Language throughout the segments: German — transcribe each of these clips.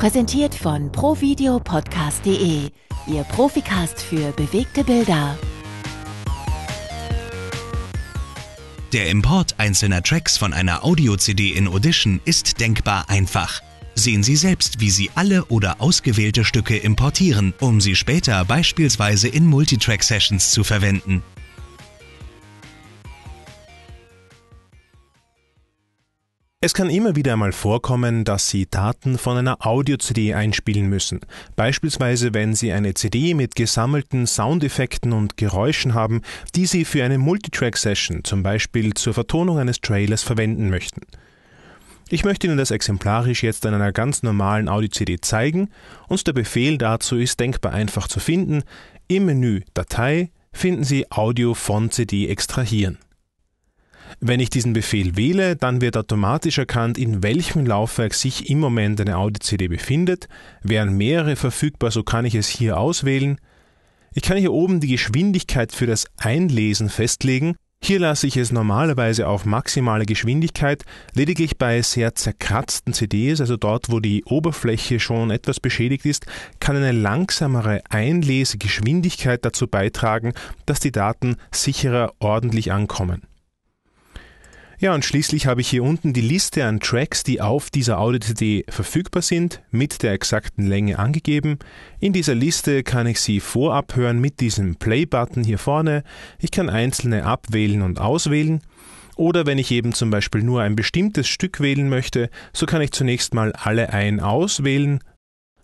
Präsentiert von provideopodcast.de, Ihr Profikast für bewegte Bilder. Der Import einzelner Tracks von einer Audio-CD in Audition ist denkbar einfach. Sehen Sie selbst, wie Sie alle oder ausgewählte Stücke importieren, um sie später beispielsweise in Multitrack-Sessions zu verwenden. Es kann immer wieder einmal vorkommen, dass Sie Daten von einer Audio-CD einspielen müssen, beispielsweise wenn Sie eine CD mit gesammelten Soundeffekten und Geräuschen haben, die Sie für eine Multitrack-Session, zum Beispiel zur Vertonung eines Trailers, verwenden möchten. Ich möchte Ihnen das exemplarisch jetzt an einer ganz normalen Audio-CD zeigen und der Befehl dazu ist denkbar einfach zu finden. Im Menü Datei finden Sie Audio von CD extrahieren. Wenn ich diesen Befehl wähle, dann wird automatisch erkannt, in welchem Laufwerk sich im Moment eine Audi-CD befindet. Wären mehrere verfügbar, so kann ich es hier auswählen. Ich kann hier oben die Geschwindigkeit für das Einlesen festlegen. Hier lasse ich es normalerweise auf maximale Geschwindigkeit, lediglich bei sehr zerkratzten CDs, also dort, wo die Oberfläche schon etwas beschädigt ist, kann eine langsamere Einlesegeschwindigkeit dazu beitragen, dass die Daten sicherer ordentlich ankommen. Ja, und schließlich habe ich hier unten die Liste an Tracks, die auf dieser Audio-CD verfügbar sind, mit der exakten Länge angegeben. In dieser Liste kann ich sie vorab hören mit diesem Play-Button hier vorne. Ich kann einzelne abwählen und auswählen. Oder wenn ich eben zum Beispiel nur ein bestimmtes Stück wählen möchte, so kann ich zunächst mal alle ein auswählen,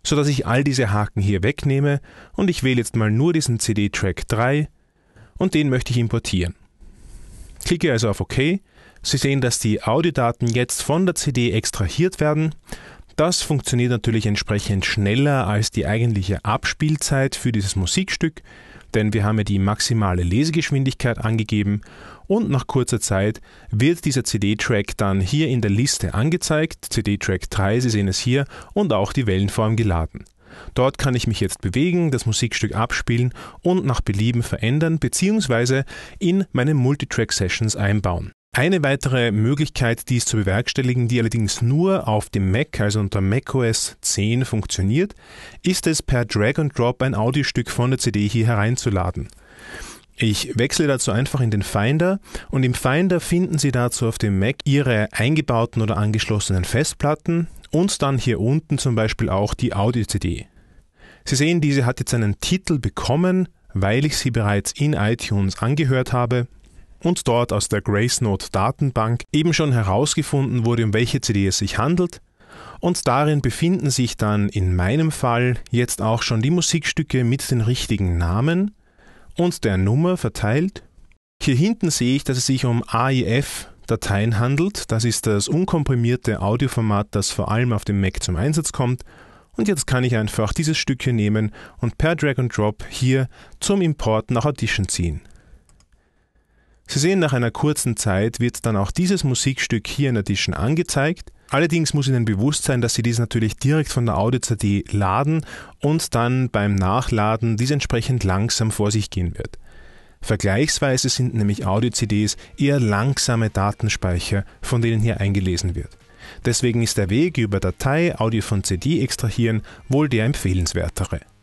sodass ich all diese Haken hier wegnehme und ich wähle jetzt mal nur diesen CD-Track 3 und den möchte ich importieren. Klicke also auf OK Sie sehen, dass die Audiodaten jetzt von der CD extrahiert werden. Das funktioniert natürlich entsprechend schneller als die eigentliche Abspielzeit für dieses Musikstück, denn wir haben ja die maximale Lesegeschwindigkeit angegeben und nach kurzer Zeit wird dieser CD-Track dann hier in der Liste angezeigt, CD-Track 3, Sie sehen es hier, und auch die Wellenform geladen. Dort kann ich mich jetzt bewegen, das Musikstück abspielen und nach Belieben verändern bzw. in meine Multitrack-Sessions einbauen. Eine weitere Möglichkeit, dies zu bewerkstelligen, die allerdings nur auf dem Mac, also unter macOS 10 funktioniert, ist es per Drag and Drop ein Audiostück von der CD hier hereinzuladen. Ich wechsle dazu einfach in den Finder und im Finder finden Sie dazu auf dem Mac Ihre eingebauten oder angeschlossenen Festplatten und dann hier unten zum Beispiel auch die Audio-CD. Sie sehen, diese hat jetzt einen Titel bekommen, weil ich sie bereits in iTunes angehört habe und dort aus der GraceNote Datenbank eben schon herausgefunden wurde, um welche CD es sich handelt. Und darin befinden sich dann in meinem Fall jetzt auch schon die Musikstücke mit den richtigen Namen und der Nummer verteilt. Hier hinten sehe ich, dass es sich um AIF Dateien handelt. Das ist das unkomprimierte Audioformat, das vor allem auf dem Mac zum Einsatz kommt. Und jetzt kann ich einfach dieses Stück hier nehmen und per Drag and Drop hier zum Import nach Audition ziehen. Sie sehen, nach einer kurzen Zeit wird dann auch dieses Musikstück hier in Edition angezeigt. Allerdings muss Ihnen bewusst sein, dass Sie dies natürlich direkt von der Audio-CD laden und dann beim Nachladen dies entsprechend langsam vor sich gehen wird. Vergleichsweise sind nämlich Audio-CDs eher langsame Datenspeicher, von denen hier eingelesen wird. Deswegen ist der Weg über Datei, Audio von CD extrahieren wohl der empfehlenswertere.